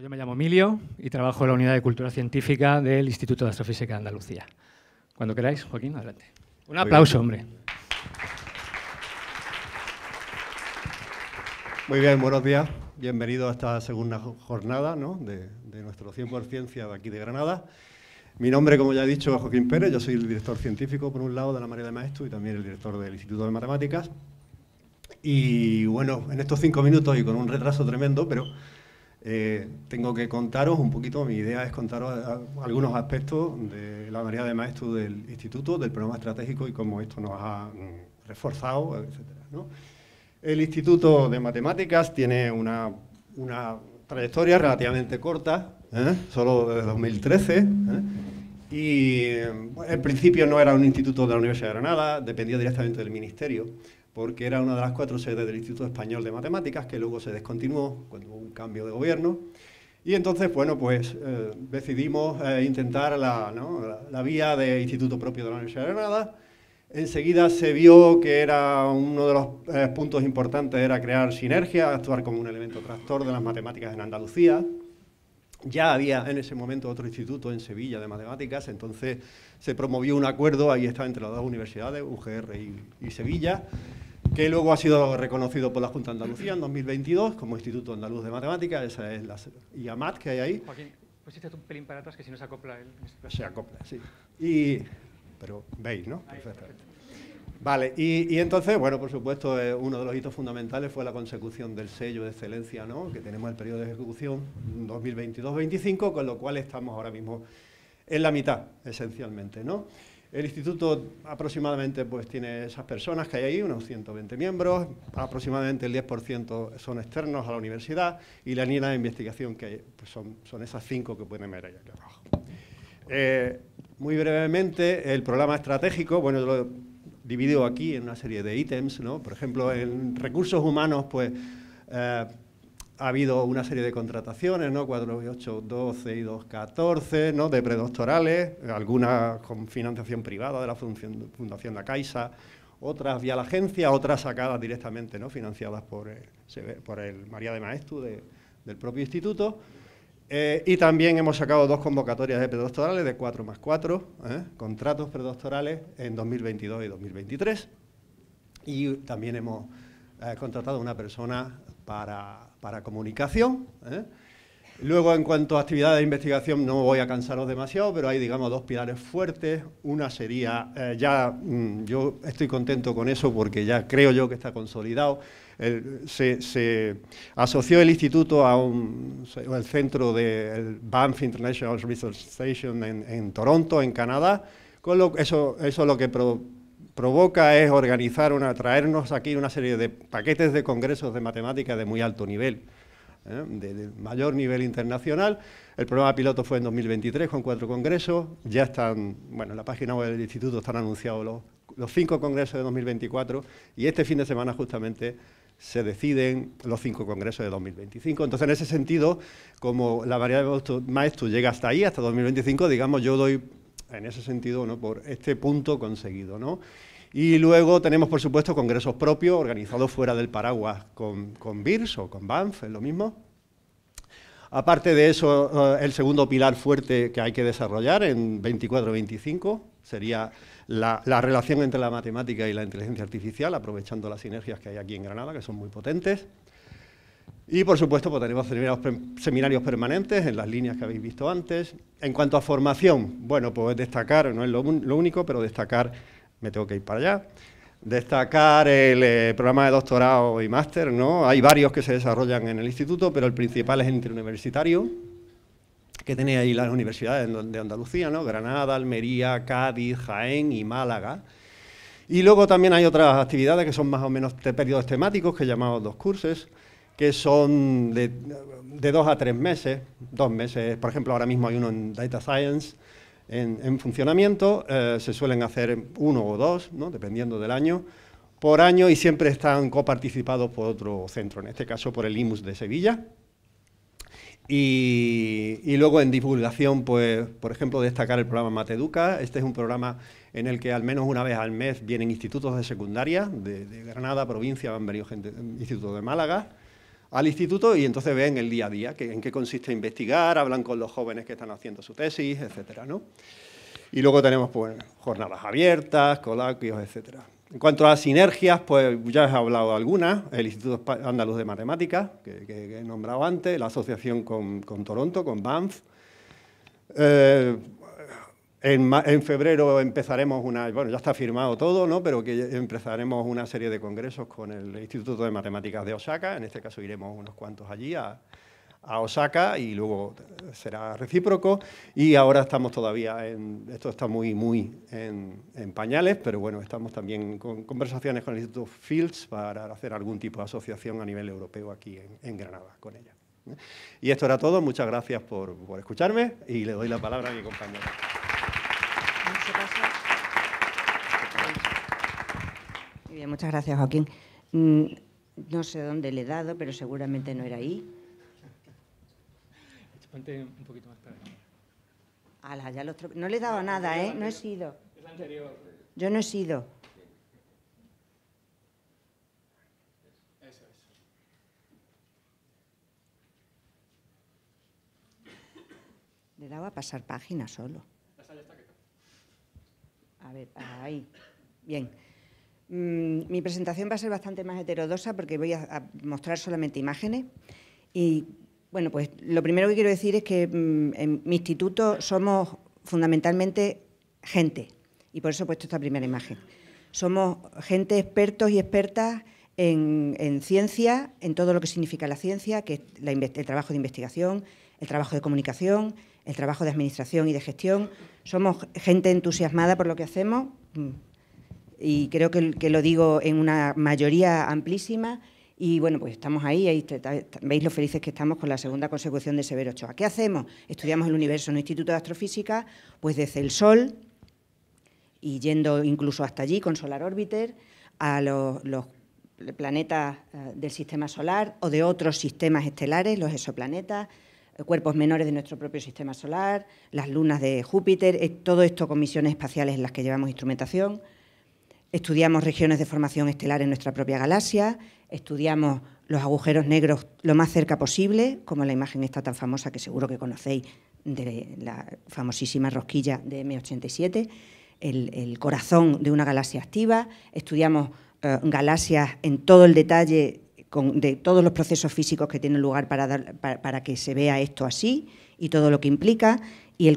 Yo me llamo Emilio y trabajo en la Unidad de Cultura Científica del Instituto de Astrofísica de Andalucía. Cuando queráis, Joaquín, adelante. Un aplauso, hombre. Muy bien, buenos días. Bienvenido a esta segunda jornada de, nuestro nuestro 100% Ciencia de aquí de Granada. Mi nombre, como ya he dicho, es Joaquín Pérez. Yo soy el director científico, por un lado, de la María de Maestro y también el director del Instituto de Matemáticas. Y bueno, en estos cinco minutos y con un retraso tremendo, pero eh, tengo que contaros un poquito, mi idea es contaros eh, algunos aspectos de la variedad de maestros del instituto, del programa estratégico y cómo esto nos ha mm, reforzado, etc. El Instituto de Matemáticas tiene una, trayectoria relativamente corta, ¿eh? solo desde 2013, y en principio no era un instituto de la Universidad de Granada, dependía directamente del Ministerio porque era una de las cuatro sedes del Instituto Español de Matemáticas, que luego se descontinuó cuando hubo un cambio de gobierno. Y entonces, bueno, pues eh, decidimos eh, intentar la, la, vía de instituto propio de la Universidad de Granada. Enseguida se vio que era uno de los eh, puntos importantes era crear sinergia, actuar como un elemento tractor de las matemáticas en Andalucía. Ya había en ese momento otro instituto en Sevilla de matemáticas, entonces se promovió un acuerdo, ahí está entre las dos universidades, UGR y Sevilla, que luego ha sido reconocido por la Junta de Andalucía en 2022 como Instituto Andaluz de Matemáticas, esa es la IAMAT que hay ahí. este pues es un pelín para atrás que si no se acopla El... Este se acopla, sí. Y, pero veis, ¿no? perfecto. Vale, y, entonces, bueno, por supuesto, eh, uno de los hitos fundamentales fue la consecución del sello de excelencia, ¿no? Que tenemos el periodo de ejecución 2022-25, con lo cual estamos ahora mismo en la mitad, esencialmente, ¿no? El instituto aproximadamente pues, tiene esas personas que hay ahí, unos 120 miembros, aproximadamente el 10% son externos a la universidad y la línea de investigación que pues, son, son, esas cinco que pueden ver ahí aquí abajo. Eh, muy brevemente, el programa estratégico, bueno, yo lo dividido aquí en una serie de ítems, ¿no? Por ejemplo, en recursos humanos, pues... Eh, ha habido una serie de contrataciones, ¿no? 4, 8, 12 y 2, 14, ¿no? De predoctorales, algunas con financiación privada de la Fundación, La Caixa, otras vía la agencia, otras sacadas directamente, ¿no? Financiadas por, el, eh, por el María de Maestu del propio instituto. Eh, y también hemos sacado dos convocatorias de predoctorales de 4 más 4, ¿eh? contratos predoctorales en 2022 y 2023. Y también hemos He contratado a una persona para, para comunicación. ¿eh? Luego, en cuanto a actividades de investigación, no voy a cansaros demasiado, pero hay, digamos, dos pilares fuertes. Una sería, eh, ya mm, yo estoy contento con eso porque ya creo yo que está consolidado. se, asoció el instituto a un, el centro del de, Banff International Research Station en, en Toronto, en Canadá, con eso, es lo que provoca es organizar, una, traernos aquí una serie de paquetes de congresos de matemáticas de muy alto nivel, ¿eh? de, mayor nivel internacional. El programa piloto fue en 2023 con cuatro congresos. Ya están, bueno, en la página web del instituto están anunciados los, cinco congresos de 2024 y este fin de semana justamente se deciden los cinco congresos de 2025. Entonces, en ese sentido, como la variedad de maestro llega hasta ahí, hasta 2025, digamos, yo doy en ese sentido, ¿no? por este punto conseguido. Y luego tenemos, por supuesto, congresos propios organizados fuera del paraguas con, con BIRS o con BANF, es lo mismo. Aparte de eso, eh, el segundo pilar fuerte que hay que desarrollar en 24-25 sería la, relación entre la matemática y la inteligencia artificial, aprovechando las sinergias que hay aquí en Granada, que son muy potentes. Y por supuesto, pues tenemos seminarios, permanentes en las líneas que habéis visto antes. En cuanto a formación, bueno, pues destacar, no es lo, único, pero destacar, me tengo que ir para allá, destacar el eh, programa de doctorado y máster, ¿no? Hay varios que se desarrollan en el instituto, pero el principal es interuniversitario, que tiene ahí las universidades de Andalucía, ¿no? Granada, Almería, Cádiz, Jaén y Málaga. Y luego también hay otras actividades que son más o menos periodos temáticos que llamamos dos cursos que son de, dos a tres meses, dos meses, por ejemplo, ahora mismo hay uno en Data Science en, funcionamiento, eh, se suelen hacer uno o dos, dependiendo del año, por año y siempre están coparticipados por otro centro, en este caso por el IMUS de Sevilla. Y, luego en divulgación, pues, por ejemplo, destacar el programa Mateduca. Este es un programa en el que al menos una vez al mes vienen institutos de secundaria, de, Granada, provincia, han venido institutos de Málaga, al instituto y entonces ven el día a día, en qué consiste investigar, hablan con los jóvenes que están haciendo su tesis, etcétera, ¿no? Y luego tenemos pues, jornadas abiertas, coloquios, etcétera. En cuanto a sinergias, pues ya he hablado de algunas, el Instituto Andaluz de Matemáticas, que, he nombrado antes, la asociación con, Toronto, con Banff, eh, en, febrero empezaremos una, bueno, ya está firmado todo, ¿no? Pero que empezaremos una serie de congresos con el Instituto de Matemáticas de Osaka. En este caso iremos unos cuantos allí a, Osaka y luego será recíproco. Y ahora estamos todavía en, esto está muy, muy en, pañales, pero bueno, estamos también con conversaciones con el Instituto Fields para hacer algún tipo de asociación a nivel europeo aquí en, Granada con ella. ¿Eh? Y esto era todo. Muchas gracias por escucharme y le doy la palabra a mi compañero. muchas gracias, Joaquín. Mm, no sé dónde le he dado, pero seguramente no era ahí. ya no le he dado nada, ¿eh? No he sido. Es Yo no he sido. Le dado a pasar página solo. A ver, ahí. Bien. Mm, mi presentación va a ser bastante más heterodosa porque voy a, mostrar solamente imágenes. Y bueno, pues lo primero que quiero decir es que mm, en mi instituto somos fundamentalmente gente, y por eso he puesto esta primera imagen. Somos gente expertos y expertas en, ciencia, en todo lo que significa la ciencia, que es el trabajo de investigación, el trabajo de comunicación, el trabajo de administración y de gestión. Somos gente entusiasmada por lo que hacemos, mm y mm. creo que, lo digo en una mayoría amplísima. Y bueno, pues estamos ahí, ahí veis lo felices que estamos con la segunda consecución de Severo Ochoa. ¿Qué hacemos? Estudiamos el universo en un instituto de astrofísica, pues desde el Sol y yendo incluso hasta allí con Solar Orbiter a los, los planetas eh, del sistema solar o de otros sistemas estelares, los exoplanetas, eh, cuerpos menores de nuestro propio sistema solar, las lunas de Júpiter, eh, todo esto con misiones espaciales en las que llevamos instrumentación. Estudiamos regiones de formación estelar en nuestra propia galaxia, estudiamos los agujeros negros lo más cerca posible, como la imagen esta tan famosa que seguro que conocéis de la famosísima rosquilla de M87, el, corazón de una galaxia activa, estudiamos eh, galaxias en todo el detalle de todos los procesos físicos que tienen lugar para, para que se vea esto así y todo lo que implica, y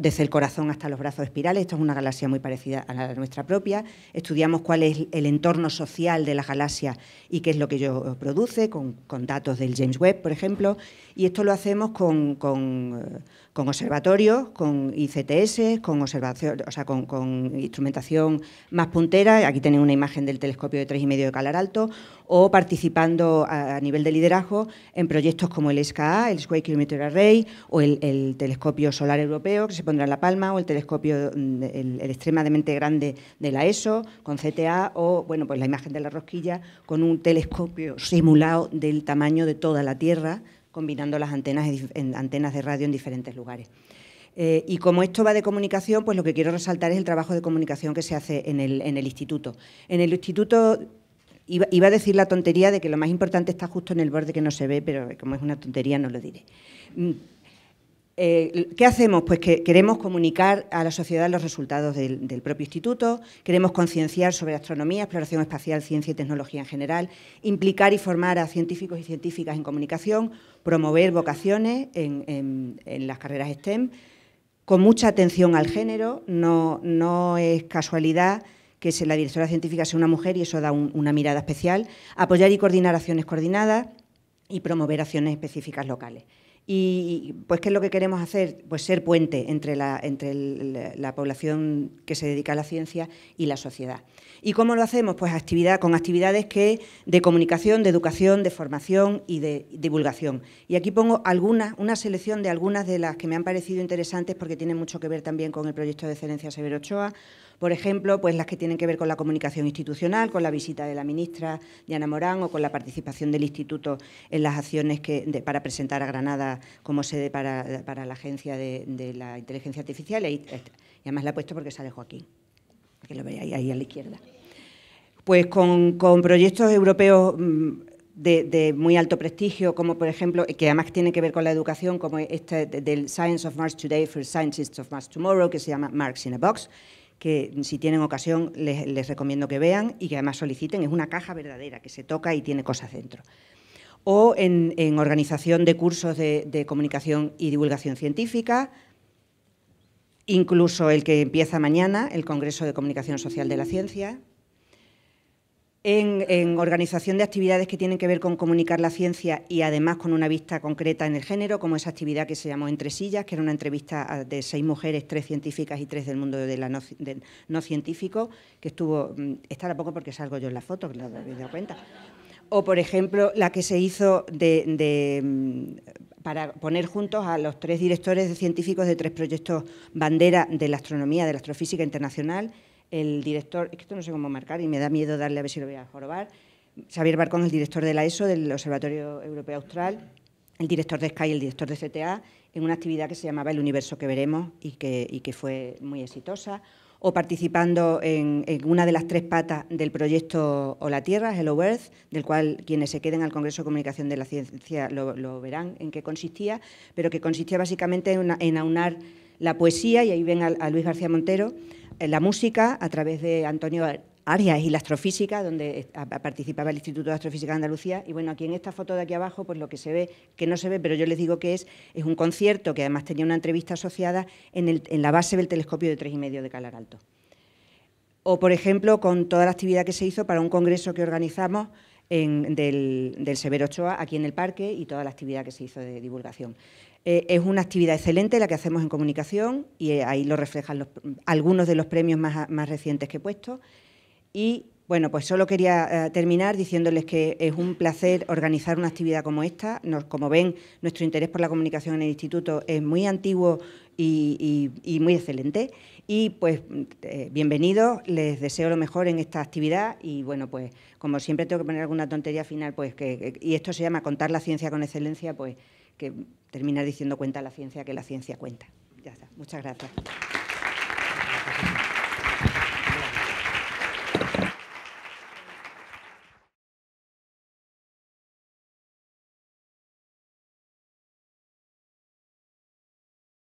desde el corazón hasta los brazos espirales. Esto es una galaxia muy parecida a la nuestra propia. Estudiamos cuál es el entorno social de la galaxia y qué es lo que ello produce, con, datos del James Webb, por ejemplo. Y esto lo hacemos con, eh, con observatorios, con ICTS, con, observación, o sea, con, instrumentación más puntera, aquí tenéis una imagen del telescopio de 3,5 de calar alto, o participando a, nivel de liderazgo en proyectos como el SKA, el Square Kilometer Array, o el, telescopio solar europeo que se pondrá en La Palma, o el telescopio extremadamente grande de la ESO, con CTA, o bueno, pues la imagen de la rosquilla con un telescopio simulado del tamaño de toda la Tierra, combinando las antenas, antenas de radio en diferentes lugares. Eh, y como esto va de comunicación, pues lo que quiero resaltar es el trabajo de comunicación que se hace en el, en el instituto. En el instituto iba, a decir la tontería de que lo más importante está justo en el borde que no se ve, pero como es una tontería no lo diré. Mm, eh, ¿Qué hacemos? Pues que queremos comunicar a la sociedad los resultados del, propio instituto, queremos concienciar sobre astronomía, exploración espacial, ciencia y tecnología en general, implicar y formar a científicos y científicas en comunicación, promover vocaciones en, las carreras STEM, con mucha atención al género. No, es casualidad que la directora científica sea una mujer y eso da una mirada especial. Apoyar y coordinar acciones coordinadas y promover acciones específicas locales. Y pues, ¿qué es lo que queremos hacer? Pues ser puente entre la, entre la población que se dedica a la ciencia y la sociedad. ¿Y cómo lo hacemos? Pues actividad, con actividades que, de comunicación, de educación, de formación y de divulgación. Y aquí pongo una selección de algunas de las que me han parecido interesantes porque tienen mucho que ver también con el proyecto de excelencia Severo Ochoa por ejemplo, pues las que tienen que ver con la comunicación institucional, con la visita de la ministra Diana Morán o con la participación del Instituto en las acciones que, para presentar a Granada como sede para, la Agencia de, la Inteligencia Artificial. Y, además la he puesto porque sale Joaquín, que lo veáis ahí, a la izquierda. Pues con, proyectos europeos mm, de, muy alto prestigio, como por ejemplo, que además tiene que ver con la educación, como este del Science of Mars Today for Scientists of Mars Tomorrow, que se llama Marks in a Box, que si tienen ocasión les, recomiendo que vean y que además soliciten. Es una caja verdadera que se toca y tiene cosas dentro o en, organización de cursos de, comunicación y divulgación científica, incluso el que empieza mañana, el Congreso de Comunicación Social de la Ciencia, en, organización de actividades que tienen que ver con comunicar la ciencia y además con una vista concreta en el género, como esa actividad que se llamó Entre Sillas, que era una entrevista de seis mujeres, tres científicas y tres del mundo de no, científico, que estuvo, mm, era poco porque salgo yo en la foto, que la habéis dado cuenta. O, por ejemplo, la que se hizo mm, para poner juntos a los tres directores de científicos de tres proyectos bandera de la astronomía, de la astrofísica internacional, el director, esto no sé cómo marcar y me da miedo darle a ver si lo voy a jorobar, Xavier Barcón, el director de la ESO, del Observatorio Europeo Austral, el director de Sky y el director de CTA, en una actividad que se llamaba El Universo que Veremos y que, fue muy exitosa, o participando en, una de las tres patas del proyecto O la Tierra, Hello Earth, del cual quienes se queden al Congreso de Comunicación de la Ciencia lo, verán en qué consistía, pero que consistía básicamente en, aunar la poesía, y ahí ven a Luis García Montero, la música a través de Antonio Arias y la astrofísica, donde participaba el Instituto de Astrofísica de Andalucía. Y bueno, aquí en esta foto de aquí abajo, pues lo que se ve, que no se ve, pero yo les digo que es, un concierto que además tenía una entrevista asociada en, en la base del telescopio de tres y medio de Calar Alto. O, por ejemplo, con toda la actividad que se hizo para un congreso que organizamos en, del, Severo Ochoa aquí en el parque y toda la actividad que se hizo de divulgación. Eh, es una actividad excelente la que hacemos en comunicación y ahí lo reflejan los, algunos de los premios más, más recientes que he puesto. Y bueno, pues solo quería eh, terminar diciéndoles que es un placer organizar una actividad como esta. Nos, como ven, nuestro interés por la comunicación en el Instituto es muy antiguo y, muy excelente. Y pues eh, bienvenidos, les deseo lo mejor en esta actividad y bueno, pues como siempre tengo que poner alguna tontería final, pues que, y esto se llama contar la ciencia con excelencia, pues que terminar diciendo cuenta la ciencia que la ciencia cuenta. Ya está, muchas gracias.